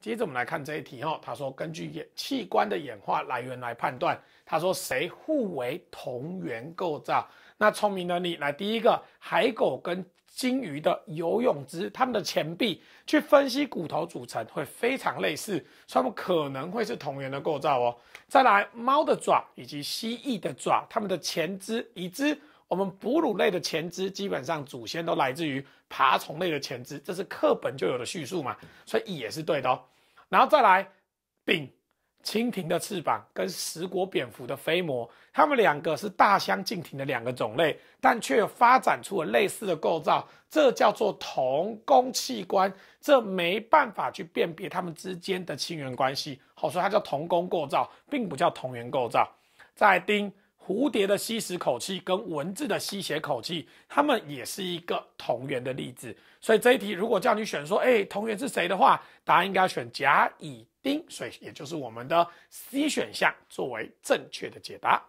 接着我们来看这一题哦，他说根据器官的演化来源来判断，他说谁互为同源构造？那聪明的你来，第一个海狗跟金鱼的游泳肢，它们的前臂去分析骨头组成会非常类似，所以它们可能会是同源的构造哦。再来，猫的爪以及蜥蜴的爪，它们的前肢、已知。我们哺乳类的前肢基本上祖先都来自于爬虫类的前肢，这是课本就有的叙述嘛，所以也是对的哦。然后再来丙，蜻蜓的翅膀跟食果蝙蝠的飞膜，它们两个是大相径庭的两个种类，但却发展出了类似的构造，这叫做同工器官，这没办法去辨别它们之间的亲缘关系。好，所以它叫同工构造，并不叫同源构造。再丁。蝴蝶的吸食口气跟蚊子的吸血口气，它们也是一个同源的例子。所以这一题如果叫你选说，哎，同源是谁的话，答案应该选甲、乙、丁，所以也就是我们的 C 选项作为正确的解答。